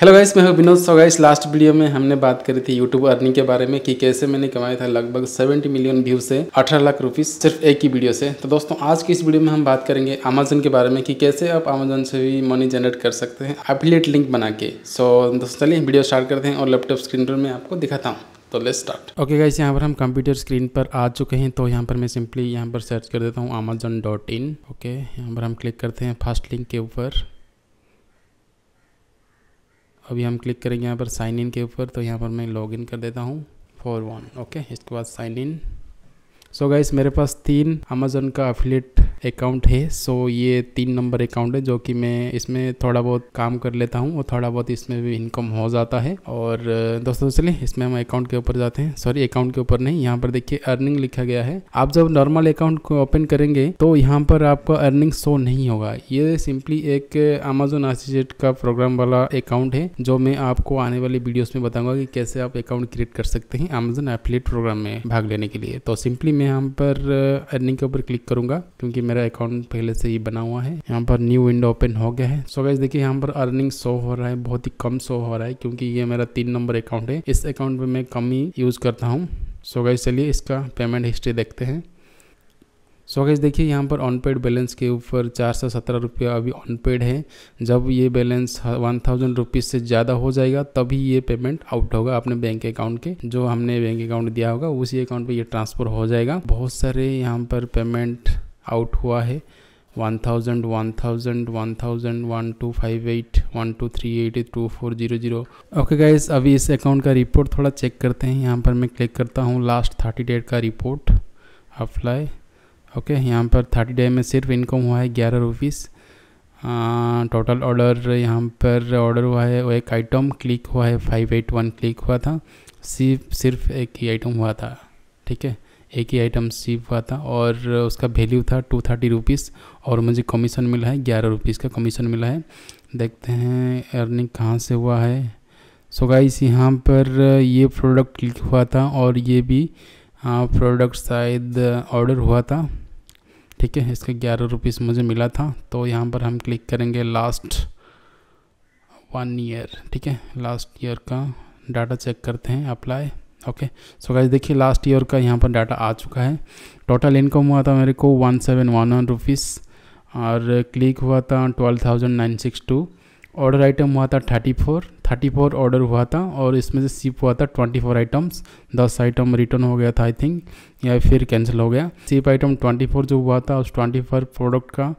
hello guys मैं हूं Vinod so guys last video में हमने बात करी थी यूट्यूब अर्निंग के बारे में कि कैसे मैंने कमाया था लगभग 70 मिलियन व्यू से 18 लाख रुपीस सिर्फ एक ही वीडियो से तो दोस्तों आज की इस वीडियो में हम बात करेंगे अमेजन के बारे में कि कैसे आप अमेजन से भी मनी जनरेट कर सकते हैं एफिलेट लिंक बना के सो दोस्तों चलिए वीडियो स्टार्ट करते हैं और लैपटॉप स्क्रीन पर मैं आपको दिखाता हूँ तो लेट्स स्टार्ट ओके गाइस यहाँ पर हम कंप्यूटर स्क्रीन पर आ चुके हैं तो यहाँ पर मैं सिंपली यहाँ पर सर्च कर देता हूँ अमेजन डॉट इन ओके यहाँ पर हम क्लिक करते हैं फर्स्ट लिंक के ऊपर अभी हम क्लिक करेंगे यहाँ पर साइन इन के ऊपर तो यहाँ पर मैं लॉग इन कर देता हूँ फोर वन ओके इसके बाद साइन इन सो गाइस मेरे पास तीन अमेजोन का अफिलेट अकाउंट है सो ये तीन नंबर अकाउंट है जो कि मैं इसमें थोड़ा बहुत काम कर लेता हूँ और थोड़ा बहुत इसमें भी इनकम हो जाता है और दोस्तों चलिए इसमें हम अकाउंट के ऊपर जाते हैं सॉरी अकाउंट के ऊपर नहीं यहाँ पर देखिए अर्निंग लिखा गया है आप जब नॉर्मल अकाउंट को ओपन करेंगे तो यहाँ पर आपका अर्निंग शो नहीं होगा ये सिंपली एक अमेजोन एसोसिएट का प्रोग्राम वाला अकाउंट है जो मैं आपको आने वाली वीडियोस में बताऊंगा कि कैसे आप अकाउंट क्रिएट कर सकते हैं अमेजोन एफिलेट प्रोग्राम में भाग लेने के लिए तो सिंपली मैं यहाँ पर अर्निंग के ऊपर क्लिक करूंगा क्योंकि मेरा अकाउंट पहले से ही बना हुआ है यहाँ पर न्यू विंडो ओपन हो गया है सो गैस देखिए यहाँ पर अर्निंग शो हो रहा है बहुत ही कम शो हो रहा है क्योंकि ये मेरा तीन नंबर अकाउंट है इस अकाउंट में मैं कम ही यूज़ करता हूँ सो गैस चलिए इसका पेमेंट हिस्ट्री देखते हैं सो गैस देखिए यहाँ पर ऑनपेड बैलेंस के ऊपर चार सौ सत्रह रुपया अभी ऑनपेड है जब ये बैलेंस वन थाउजेंड रुपीज़ से ज़्यादा हो जाएगा तभी ये पेमेंट आउट होगा अपने बैंक अकाउंट के जो हमने बैंक अकाउंट दिया होगा उसी अकाउंट पे ये ट्रांसफ़र हो जाएगा बहुत सारे यहाँ पर पेमेंट आउट हुआ है 1000 eight two four zero zero okay guys अभी इस अकाउंट का रिपोर्ट थोड़ा चेक करते हैं यहाँ पर मैं क्लिक करता हूँ लास्ट थर्टी डेट का रिपोर्ट अप्लाई ओके okay, यहाँ पर थर्टी डे में सिर्फ इनकम हुआ है ग्यारह रुपीज़ टोटल ऑर्डर यहाँ पर ऑर्डर हुआ है वो एक आइटम क्लिक हुआ है फाइव एट वन क्लिक हुआ था सिर्फ सिर्फ एक ही आइटम हुआ था ठीक है एक ही आइटम शिप हुआ था और उसका वैल्यू था टू थर्टी रुपीज़ और मुझे कमीशन मिला है ग्यारह रुपीज़ का कमीशन मिला है देखते हैं अर्निंग कहाँ से हुआ है सो गाइस यहाँ पर ये प्रोडक्ट क्लिक हुआ था और ये भी प्रोडक्ट शायद ऑर्डर हुआ था ठीक है इसका ग्यारह रुपीज़ मुझे मिला था तो यहाँ पर हम क्लिक करेंगे लास्ट वन ईयर ठीक है लास्ट ईयर का डाटा चेक करते हैं अप्लाई ओके सो गाइज देखिए लास्ट ईयर का यहाँ पर डाटा आ चुका है टोटल इनकम हुआ था मेरे को one seven one one rupees और क्लिक हुआ था twelve thousand nine six two order item हुआ था thirty four thirty four order हुआ था और इसमें से सिप हुआ था ट्वेंटी फोर आइटम्स दस आइटम रिटर्न हो गया था आई थिंक या फिर कैंसिल हो गया सिप आइटम ट्वेंटी फोर जो हुआ था उस ट्वेंटी फोर प्रोडक्ट का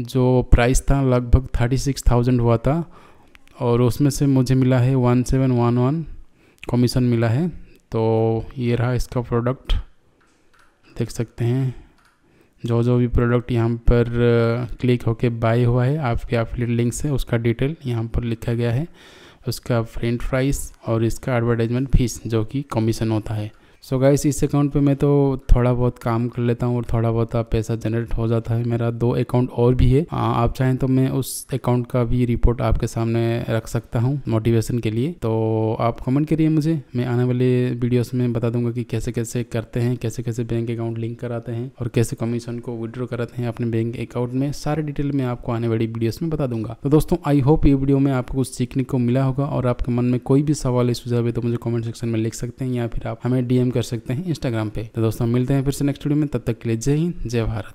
जो प्राइस था लगभग थर्टी सिक्स थाउजेंड हुआ था और उसमें से मुझे मिला है one seven one one commission मिला है तो ये रहा इसका प्रोडक्ट देख सकते हैं जो जो भी प्रोडक्ट यहाँ पर क्लिक होके बाय हुआ है आपके आप लिंक से उसका डिटेल यहाँ पर लिखा गया है उसका फ्रेंड प्राइस और इसका एडवर्टाइजमेंट फीस जो कि कमीशन होता है सो so गाइस इस अकाउंट पे मैं तो थोड़ा बहुत काम कर लेता हूँ और थोड़ा बहुत पैसा जनरेट हो जाता है मेरा दो अकाउंट और भी है आ, आप चाहें तो मैं उस अकाउंट का भी रिपोर्ट आपके सामने रख सकता हूँ मोटिवेशन के लिए तो आप कमेंट करिए मुझे मैं आने वाले वीडियोस में बता दूंगा कि कैसे कैसे करते हैं कैसे कैसे बैंक अकाउंट लिंक कराते हैं और कैसे कमीशन को विड्रॉ कराते हैं अपने बैंक अकाउंट में सारे डिटेल मैं आपको आने वाली वीडियोस में बता दूंगा तो दोस्तों आई होप ये वीडियो में आपको कुछ सीखने को मिला होगा और आपके मन में कोई भी सवाल या सुझाव है तो मुझे कॉमेंट सेक्शन में लिख सकते हैं या फिर आप हमें डीएम कर सकते हैं इंस्टाग्राम पे तो दोस्तों मिलते हैं फिर से नेक्स्ट वीडियो में तब तक के लिए जय हिंद जय भारत